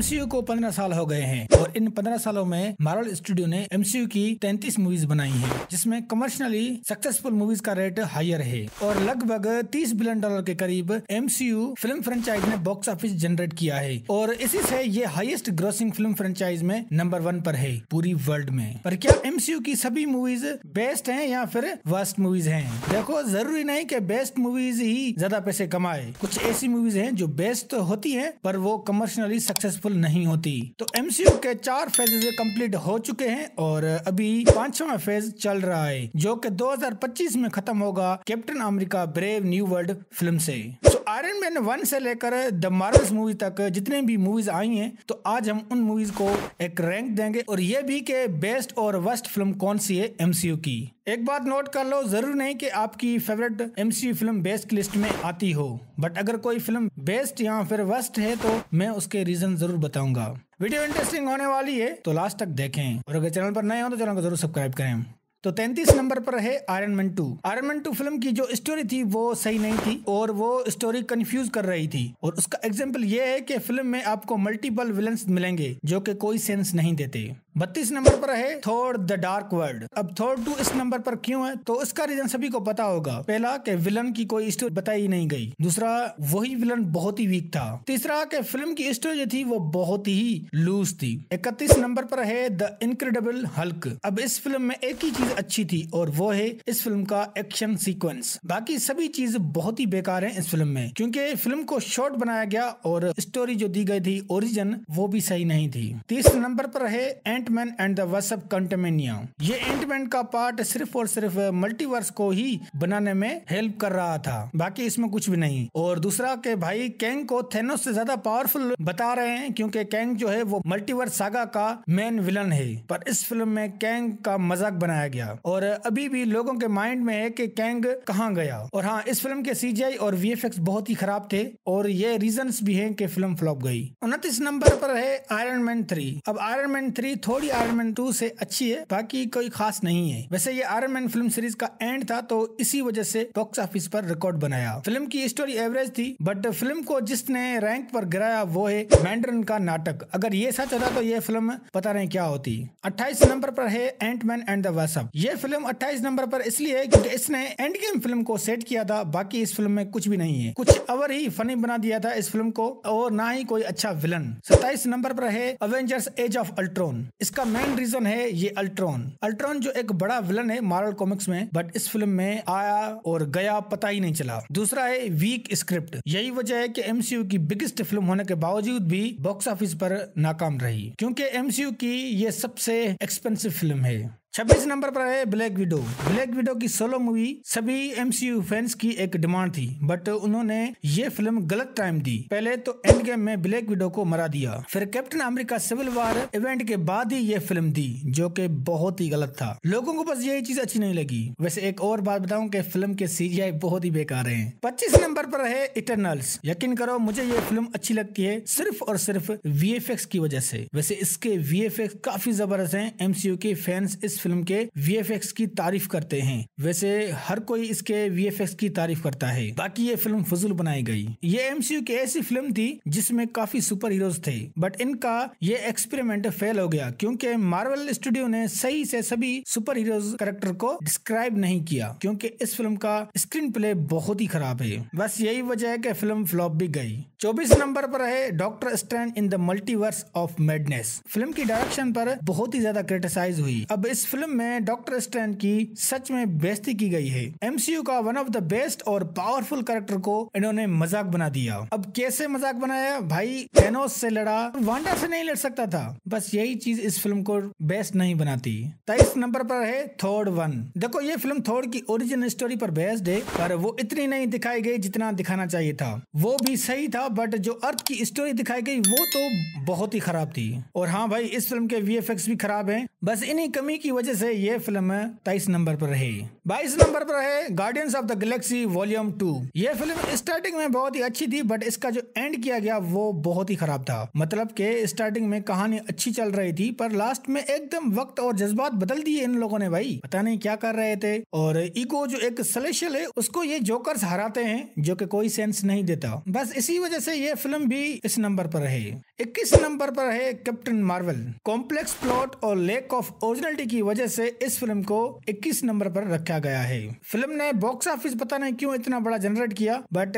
MCU को पंद्रह साल हो गए हैं और इन पंद्रह सालों में मार्वल स्टूडियो ने एमसीयू की 33 मूवीज बनाई हैं जिसमें कमर्शियली सक्सेसफुल मूवीज का रेट हायर है और लगभग 30 बिलियन डॉलर के करीब एमसीयू फिल्म फ्रेंचाइज ने बॉक्स ऑफिस जनरेट किया है और इसी से ये हाईएस्ट ग्रोसिंग फिल्म फ्रेंचाइज में नंबर वन पर है पूरी वर्ल्ड में पर क्या एमसीयू की सभी मूवीज बेस्ट है या फिर वर्स्ट मूवीज है देखो जरूरी नहीं की बेस्ट मूवीज ही ज्यादा पैसे कमाए कुछ ऐसी मूवीज है जो बेस्ट तो होती है पर वो कमर्शियली सक्सेसफुल सक्सेसफुल नहीं होती तो एमसीयू के चार फेजेज कंप्लीट हो चुके हैं और अभी पांचवा फेज चल रहा है जो कि 2025 में खत्म होगा Captain America Brave New World film से तो आयरन मैन वन से लेकर द मार्वल्स मूवी तक जितने भी मूवीज आई हैं तो आज हम उन मूवीज को एक रैंक देंगे और ये भी के बेस्ट और वर्स्ट फिल्म कौन सी है एमसीयू की एक बात नोट कर लो जरूर नहीं कि आपकी favourite MCU film best list में आती हो बट अगर कोई फिल्म बेस्ट या फिर वर्स्ट है तो मैं उसके रीजन जरूर बताऊंगा वीडियो इंटरेस्टिंग होने वाली है तो लास्ट तक देखें और अगर चैनल पर नए हो तो चैनल को जरूर सब्सक्राइब करें तो तैंतीस नंबर पर है Iron Man two Iron Man two film की जो स्टोरी थी वो सही नहीं थी और वो स्टोरी कंफ्यूज कर रही थी और उसका एग्जाम्पल ये है कि फिल्म में आपको मल्टीपल विलन मिलेंगे जो कि कोई सेंस नहीं देते बत्तीस नंबर पर है थोर द डार्क वर्ल्ड अब थोर टू इस नंबर पर क्यों है तो इसका रीजन सभी को पता होगा पहला कि विलन की कोई स्टोरी बताई नहीं गई दूसरा वही विलन बहुत ही वीक था तीसरा कि फिल्म की स्टोरी जो थी वो बहुत ही लूज थी इकतीस नंबर पर है द इनक्रेडिबल हल्क अब इस फिल्म में एक ही चीज अच्छी थी और वो है इस फिल्म का एक्शन सीक्वेंस बाकी सभी चीज बहुत ही बेकार है इस फिल्म में क्योंकि फिल्म को शॉर्ट बनाया गया और स्टोरी जो दी गई थी ओरिजिन वो भी सही नहीं थी तीसरे नंबर पर है Ant Ant Man and the Wasp Quantumania ये एंटमैन का पार्ट सिर्फ और सिर्फ मल्टीवर्स को ही बनाने में हेल्प कर रहा था बाकी इसमें कुछ भी नहीं और दूसरा के भाई कैंग को थेनोस से ज्यादा पावरफुल बता रहे हैं क्योंकि कैंग जो है वो मल्टीवर्स सागा का मेन विलन है पर इस फिल्म में कैंग का मजाक बनाया गया और अभी भी लोगों के माइंड में है कि कैंग कहाँ गया और हाँ इस फिल्म के सीजीआई और वीएफएक्स बहुत ही खराब थे और ये रीजंस भी हैं कि फिल्म फ्लॉप गई उनतीस नंबर पर है आयरन मैन थ्री अब आयरन मैन थ्री थोड़ी आयरन मैन टू से अच्छी है बाकी कोई खास नहीं है वैसे ये आयरन मैन फिल्म सीरीज का एंड था तो इसी वजह से बॉक्स ऑफिस पर रिकॉर्ड बनाया फिल्म की स्टोरी एवरेज थी बट फिल्म को जिसने रैंक पर गिराया वो है मैंड्रन का नाटक अगर ये सच होता तो ये फिल्म पता नहीं क्या होती अट्ठाईस नंबर पर है Ant Man and the Wasp ये फिल्म अट्ठाईस नंबर पर इसलिए है क्योंकि इसने एंड गेम फिल्म को सेट किया था बाकी इस फिल्म में कुछ भी नहीं है कुछ अवर ही फनी बना दिया था इस फिल्म को और ना ही कोई अच्छा विलन सत्ताईस नंबर पर है अवेंजर्स एज ऑफ अल्ट्रोन इसका मेन रीजन है ये अल्ट्रॉन अल्ट्रॉन जो एक बड़ा विलन है मार्वल कॉमिक्स में बट इस फिल्म में आया और गया पता ही नहीं चला दूसरा है वीक स्क्रिप्ट यही वजह है कि एमसीयू की बिगेस्ट फिल्म होने के बावजूद भी बॉक्स ऑफिस पर नाकाम रही क्योंकि एमसीयू की ये सबसे एक्सपेंसिव फिल्म है छब्बीस नंबर पर है ब्लैक विडो ब्लैक विडो की सोलो मूवी सभी एमसीयू फैंस की एक डिमांड थी बट उन्होंने ये फिल्म गलत टाइम दी पहले तो एंड गेम में ब्लैक विडो को मरा दिया फिर Captain America Civil War event के बाद ही ये फिल्म दी जो कि बहुत ही गलत था लोगों को बस यही चीज अच्छी नहीं लगी वैसे एक और बात बताऊँ की फिल्म के सीजीआई बहुत ही बेकार है पच्चीस नंबर पर है इटरनल्स यकीन करो मुझे ये फिल्म अच्छी लगती है सिर्फ और सिर्फ वी की वजह से वैसे इसके वी काफी जबरदस्त है एमसीयू के फैंस इस फिल्म के वी की तारीफ करते हैं वैसे हर कोई इसके वी की तारीफ करता है बाकी ये फिल्म फजूल बनाई गई ये एम की ऐसी फिल्म थी जिसमें काफी सुपर हीरोज थे बट इनका ये एक्सपेरिमेंट फेल हो गया क्योंकि मार्वल स्टूडियो ने सही से सभी सुपर हीरोज करेक्टर को डिस्क्राइब नहीं किया क्योंकि इस फिल्म का स्क्रीन प्ले बहुत ही खराब है बस यही वजह है कि फिल्म फ्लॉप भी गई 24 नंबर पर है Doctor Strange in the Multiverse of Madness film की डायरेक्शन पर बहुत ही ज्यादा क्रिटिसाइज हुई अब इस फिल्म में डॉक्टर स्टैन की सच में बेस्ती की गई है एमसीयू का वन ऑफ द बेस्ट और पावरफुल करेक्टर को इन्होंने मजाक बना दिया अब कैसे मजाक बनाया भाई थेनोस से लड़ा वांडा से नहीं लड़ सकता था बस यही चीज इस फिल्म को बेस्ट नहीं बनाती तेईस नंबर पर है थोर वन देखो ये फिल्म थोर की ओरिजिनल स्टोरी पर बेस्ड है पर वो इतनी नहीं दिखाई गई जितना दिखाना चाहिए था वो भी सही था बट जो अर्थ की स्टोरी दिखाई गई वो तो बहुत ही खराब थी और हाँ भाई इस फिल्म के वी भी खराब है बस इन्हीं कमी की वजह से ये फिल्म तेईस नंबर पर रही बाईस नंबर पर है Guardians of the Galaxy volume two ये फिल्म स्टार्टिंग में बहुत ही अच्छी थी बट इसका जो एंड किया गया वो बहुत ही खराब था मतलब के स्टार्टिंग में कहानी अच्छी चल रही थी पर लास्ट में एकदम वक्त और जज्बात बदल दिए इन लोगों ने भाई पता नहीं क्या कर रहे थे और इको जो एक सलेशियल है उसको ये जोकर हराते हैं जो की कोई सेंस नहीं देता बस इसी वजह से ये फिल्म भी इस नंबर पर रही इक्कीस नंबर पर है कैप्टन मार्वल कॉम्प्लेक्स प्लॉट और लेक ऑफ ओरिजिनलिटी की वजह से इस फिल्म को 21 नंबर पर रखा गया है फिल्म ने बॉक्स ऑफिस पता नहीं क्यों इतना बड़ा जनरेट किया बट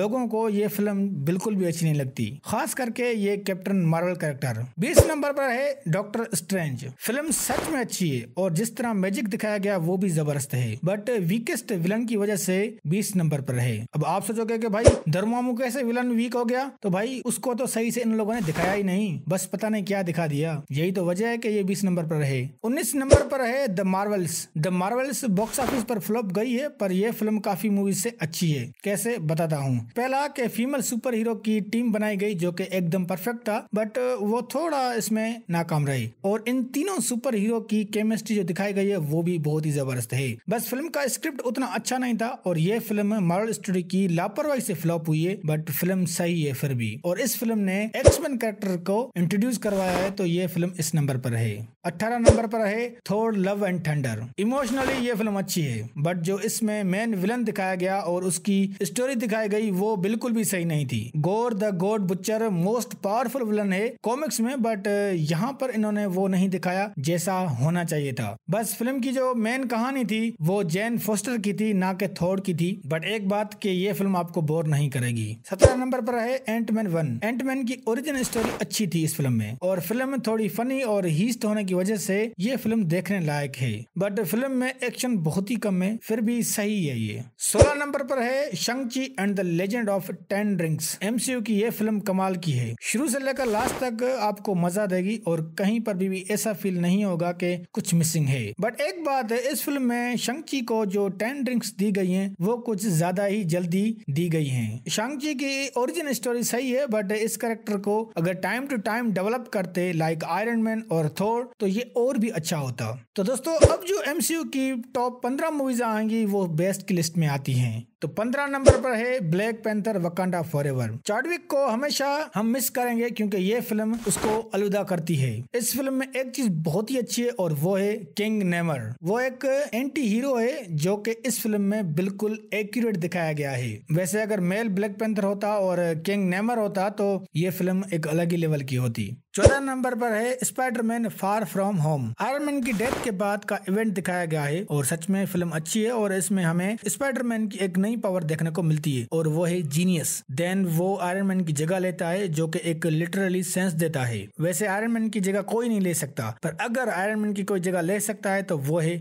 लोगों को ये फिल्म बिल्कुल भी अच्छी नहीं लगती खास करके ये कैप्टन मार्वल कैरेक्टर बीस नंबर पर है डॉक्टर स्ट्रेंज फिल्म सच में अच्छी है और जिस तरह मैजिक दिखाया गया वो भी जबरदस्त है बट वीकेस्ट विलन की वजह से बीस नंबर पर है अब आप सोचोगे की भाई धर्मामू कैसे विलन वीक हो गया तो भाई उसको तो सही से इन लोगों ने दिखाया ही नहीं बस पता नहीं क्या दिखा दिया यही तो वजह है की ये बीस नंबर पर रहे उन्नीस नंबर नंबर पर है the Marvels the Marvels box office flop फ्लॉप गई है पर यह फिल्म काफी मूवीज से अच्छी है कैसे बताता हूँ पहला के फीमेल सुपर हीरो की टीम बनाई गई जो कि एकदम परफेक्ट था बट वो थोड़ा इसमें नाकाम रही और इन तीनों सुपर हीरो की केमिस्ट्री जो दिखाई गई है वो भी बहुत ही जबरदस्त है बस फिल्म का स्क्रिप्ट उतना अच्छा नहीं था और ये फिल्म मार्वल स्टोरी की लापरवाही से फ्लॉप हुई है बट फिल्म सही है फिर भी और इस फिल्म ने एक्समैन कैरेक्टर को इंट्रोड्यूस करवाया है तो ये फिल्म इस नंबर पर है अठारह नंबर पर है Thor Love and Thunder emotionally ये फिल्म अच्छी है बट जो इसमें मेन विलन दिखाया गया और उसकी स्टोरी दिखाई गई वो बिल्कुल भी सही नहीं थी Gorr the God Butcher most powerful villain है कॉमिक्स में बट यहाँ पर इन्होंने वो नहीं दिखाया जैसा होना चाहिए था बस फिल्म की जो मेन कहानी थी वो जैन फोस्टर की थी ना के थोर की थी बट एक बात कि ये फिल्म आपको बोर नहीं करेगी सत्रह नंबर पर है एंटमैन वन एंटमैन की ओरिजिन स्टोरी अच्छी थी इस फिल्म में और फिल्म थोड़ी फनी और हीस्ट होने की वजह से ये फिल्म देखने लायक है बट फिल्म में एक्शन बहुत ही कम है फिर भी सही है ये सोलह नंबर पर है Shang Chi and the Legend of Ten Rings MCU की ये फिल्म कमाल की है शुरू से लेकर लास्ट तक आपको मजा देगी और कहीं पर भी, ऐसा फील नहीं होगा कि कुछ मिसिंग है बट एक बात इस फिल्म में शंची को जो टेन ड्रिंक्स दी गई है वो कुछ ज्यादा ही जल्दी दी गई है शंची की ओरिजिन स्टोरी सही है बट इस करेक्टर को अगर टाइम टू टाइम डेवलप करते लाइक आयरन मैन और थोर तो ये और भी अच्छा होता था तो दोस्तों अब जो एम की टॉप पंद्रह मूवीज आएंगी वो बेस्ट की लिस्ट में आती हैं तो पंद्रह नंबर पर है Black Panther Wakanda Forever Chadwick को हमेशा हम मिस करेंगे क्योंकि ये फिल्म उसको अलविदा करती है इस फिल्म में एक चीज बहुत ही अच्छी है और वो है किंग नेमर वो एक एंटी हीरो है जो कि इस फिल्म में बिल्कुल एक्यूरेट दिखाया गया है वैसे अगर मेल ब्लैक पेंथर होता और किंग नेमर होता तो ये फिल्म एक अलग ही लेवल की होती चौदह नंबर पर है Spider Man far from home man की डेथ के बाद का इवेंट दिखाया गया है और सच में फिल्म अच्छी है और इसमें हमें स्पाइडरमैन की एक नई नई पावर देखने को मिलती है और वो है जीनियस देन वो आयरन मैन की जगह लेता है जो की एक लिटरली सेंस देता है वैसे आयरन मैन की जगह कोई नहीं ले सकता पर अगर आयरन मैन की कोई जगह ले सकता है तो वो है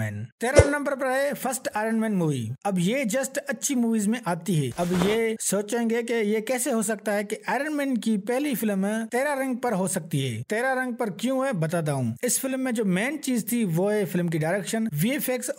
मैन तेरह नंबर पर है फर्स्ट आयरन मैन मूवी अब ये जस्ट अच्छी मूवीज में आती है अब ये सोचेंगे कि ये कैसे हो सकता है कि आयरन मैन की पहली फिल्म तेरा रंग पर हो सकती है तेरा रंग पर क्यों है बताता हूँ इस फिल्म में जो मेन चीज थी वो है फिल्म की डायरेक्शन वी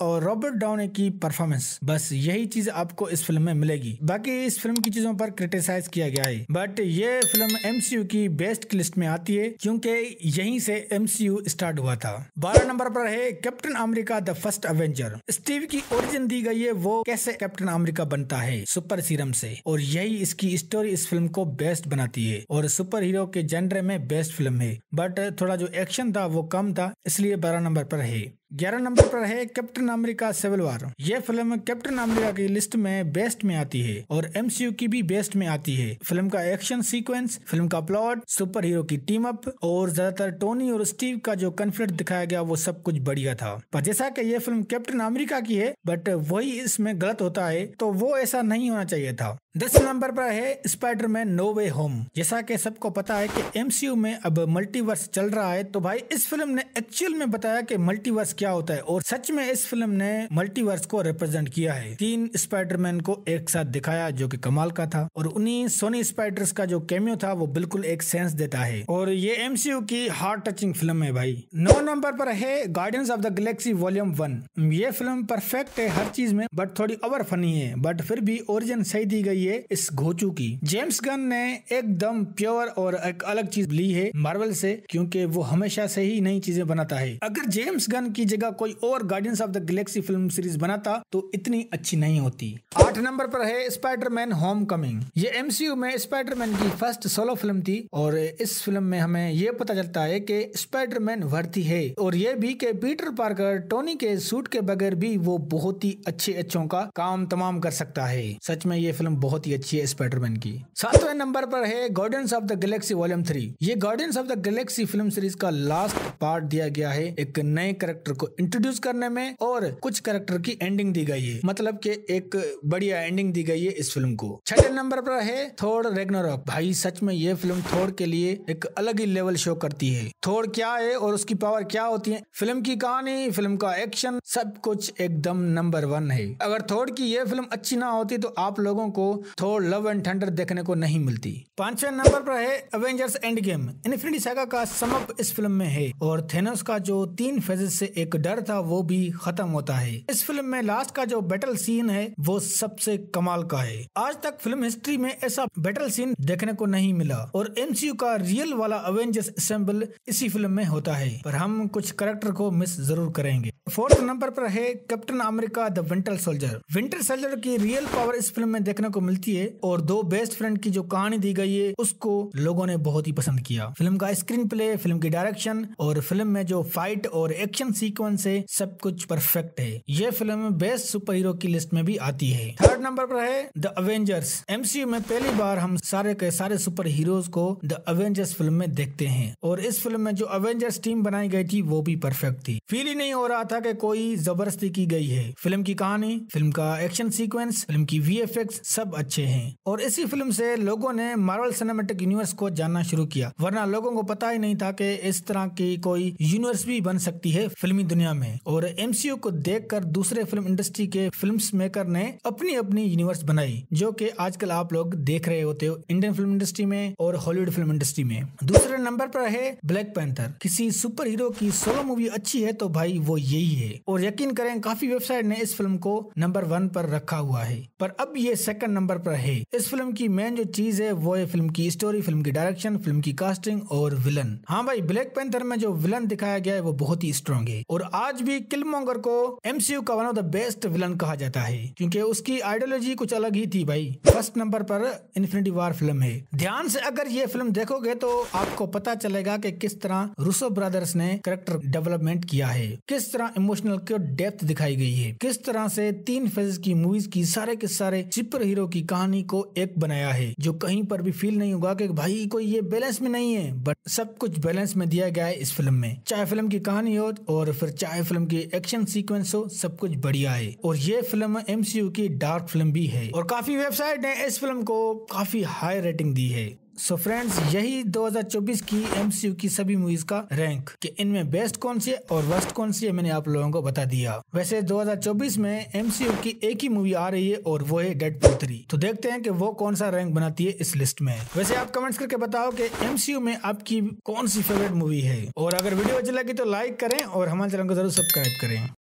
और रॉबर्ट डाउने की परफॉर्मेंस बस यही चीज चीज आपको इस फिल्म में मिलेगी बाकी इस फिल्म की चीजों पर क्रिटिसाइज किया गया है बट ये फिल्म एमसीयू की बेस्ट लिस्ट में आती है क्योंकि यहीं से एमसीयू स्टार्ट हुआ था बारह नंबर पर है Captain America the First Avenger Steve की ओरिजिन दी गई है वो कैसे कैप्टन अमेरिका बनता है सुपर सीरम से और यही इसकी स्टोरी इस फिल्म को बेस्ट बनाती है और सुपर हीरो के जनरे में बेस्ट फिल्म है बट थोड़ा जो एक्शन था वो कम था इसलिए बारह नंबर पर है ग्यारह नंबर पर है कैप्टन अमेरिका सिविल वार यह फिल्म कैप्टन अमेरिका की लिस्ट में बेस्ट में आती है और एमसीयू की भी बेस्ट में आती है फिल्म का एक्शन सीक्वेंस फिल्म का प्लॉट सुपर हीरो की टीम अप और ज्यादातर टोनी और स्टीव का जो कन्फ्लिक्ट दिखाया गया वो सब कुछ बढ़िया था पर जैसा की यह फिल्म कैप्टन अमेरिका की है बट वही इसमें गलत होता है तो वो ऐसा नहीं होना चाहिए था दस नंबर पर है Spider Man No Way Home जैसा कि सबको पता है कि एमसीयू में अब मल्टीवर्स चल रहा है तो भाई इस फिल्म ने एक्चुअल में बताया कि मल्टीवर्स क्या होता है और सच में इस फिल्म ने मल्टीवर्स को रिप्रेजेंट किया है तीन स्पाइडरमैन को एक साथ दिखाया जो कि कमाल का था और उन्हीं सोनी स्पाइडर्स का जो कैमियो था वो बिल्कुल एक सेंस देता है और ये एमसीयू की हार्ट टचिंग फिल्म है भाई नौ नंबर पर है Guardians of the Galaxy volume one ये फिल्म परफेक्ट है हर चीज में बट थोड़ी ओवर फनी है बट फिर भी ओरिजिन सही दी गई है इस घोचू की जेम्स गन ने एकदम प्योर और एक अलग चीज ली है मार्वल से क्योंकि वो हमेशा से ही नई चीजें बनाता है अगर जेम्स गन की जगह कोई और Guardians of the Galaxy film series बनाता तो इतनी अच्छी नहीं होती आठ नंबर पर है स्पाइडरमैन होम कमिंग ये एमसीयू में स्पाइडरमैन की फर्स्ट सोलो फिल्म थी और इस फिल्म में हमें ये पता चलता है कि स्पाइडरमैन वर्थी है और ये भी के पीटर पार्कर टोनी के सूट के बगैर भी वो बहुत ही अच्छे अच्छों का काम तमाम कर सकता है सच में ये फिल्म बहुत ही अच्छी है स्पाइडरमैन की सातवें नंबर पर है Guardians of the Galaxy volume three ये Guardians of the Galaxy film series का लास्ट पार्ट दिया गया है एक नए करेक्टर को इंट्रोड्यूस करने में और कुछ करेक्टर की एंडिंग दी गई है मतलब के एक बढ़िया एंडिंग दी गई है इस फिल्म को छठे नंबर पर है थोर रेगनोरॉक भाई सच में ये फिल्म थोड़ के लिए एक अलग ही लेवल शो करती है थोर क्या है और उसकी पावर क्या होती है फिल्म की कहानी फिल्म का एक्शन सब कुछ एकदम नंबर वन है अगर थोड़ की ये फिल्म अच्छी ना होती तो आप लोगों को थोड़ लव एंड थंडर देखने को नहीं मिलती पांचवे नंबर पर है Avengers endgame Infinity saga का समप इस फिल्म में है और थेनोस का जो तीन फेजेस से एक एक डर था वो भी खत्म होता है इस फिल्म में लास्ट का जो बैटल सीन है वो सबसे कमाल का है आज तक फिल्म हिस्ट्री में ऐसा बैटल सीन देखने को नहीं मिला और एमसीयू का रियल वाला अवेंजर्स असेंबल इसी फिल्म में होता है पर हम कुछ करेक्टर को मिस जरूर करेंगे फोर्थ नंबर पर है Captain America the Winter Soldier Winter Soldier की रियल पावर इस फिल्म में देखने को मिलती है और दो बेस्ट फ्रेंड की जो कहानी दी गई है उसको लोगों ने बहुत ही पसंद किया फिल्म का स्क्रीन प्ले फिल्म की डायरेक्शन और फिल्म में जो फाइट और एक्शन सीख सीक्वेंस है सब कुछ परफेक्ट है ये फिल्म बेस्ट सुपर हीरो की लिस्ट में भी आती है थर्ड नंबर पर है द अवेंजर्स एमसीयू में पहली बार हम सारे के सारे सुपर हीरोज को द अवेंजर्स फिल्म में देखते हैं और इस फिल्म में जो अवेंजर्स टीम बनाई गई थी वो भी परफेक्ट थी फील ही नहीं हो रहा था कि कोई जबरदस्ती की गई है फिल्म की कहानी फिल्म का एक्शन सीक्वेंस फिल्म की वी सब अच्छे हैं और इसी फिल्म से लोगों ने मार्वल सिनेमेटिक यूनिवर्स को जानना शुरू किया वरना लोगों को पता ही नहीं था कि इस तरह की कोई यूनिवर्स भी बन सकती है फिल्मी फिल्मी दुनिया में और एम को देख दूसरे फिल्म इंडस्ट्री के फिल्म मेकर ने अपनी अपनी यूनिवर्स बनाई जो की आजकल आप लोग देख रहे होते हो इंडियन फिल्म इंडस्ट्री में और हॉलीवुड फिल्म इंडस्ट्री में दूसरे नंबर पर है ब्लैक पैंथर किसी सुपर हीरो की सोलो मूवी अच्छी है तो भाई वो यही है और यकीन करें काफी वेबसाइट ने इस फिल्म को नंबर वन पर रखा हुआ है पर अब ये सेकंड नंबर पर है इस फिल्म की मेन जो चीज है वो है फिल्म की स्टोरी फिल्म की डायरेक्शन फिल्म की कास्टिंग और विलन हाँ भाई ब्लैक पैंथर में जो विलन दिखाया गया है वो बहुत ही स्ट्रॉन्ग है और आज भी किल मोंगर को एमसीयू का one of the best villain कहा जाता है क्योंकि उसकी आइडियोलॉजी कुछ अलग ही थी भाई फर्स्ट नंबर पर इन्फिनिटी वार फिल्म है ध्यान से अगर ये फिल्म देखोगे तो आपको पता चलेगा कि किस तरह रूसो ब्रदर्स ने करेक्टर डेवलपमेंट किया है किस तरह इमोशनल की डेप्थ दिखाई गई है किस तरह से तीन फेज की मूवीज की सारे के सारे सुपर हीरो की कहानी को एक बनाया है जो कहीं पर भी फील नहीं होगा कि भाई कोई ये बैलेंस में नहीं है बट सब कुछ बैलेंस में दिया गया है इस फिल्म में चाहे फिल्म की कहानी हो और फिर चाहे फिल्म के एक्शन सीक्वेंस हो सब कुछ बढ़िया है और ये फिल्म एमसीयू की डार्क फिल्म भी है और काफी वेबसाइट ने इस फिल्म को काफी हाई रेटिंग दी है सो so फ्रेंड्स यही 2024 की एमसीयू की सभी मूवीज का रैंक कि इनमें बेस्ट कौन सी है और वर्स्ट कौन सी है मैंने आप लोगों को बता दिया वैसे 2024 में एमसीयू की एक ही मूवी आ रही है और वो है डेड थ्री तो देखते हैं कि वो कौन सा रैंक बनाती है इस लिस्ट में वैसे आप कमेंट्स करके बताओ कि एमसीयू में आपकी कौन सी फेवरेट मूवी है और अगर वीडियो अच्छी लगी तो लाइक करें और हमारे चैनल को जरूर सब्सक्राइब करें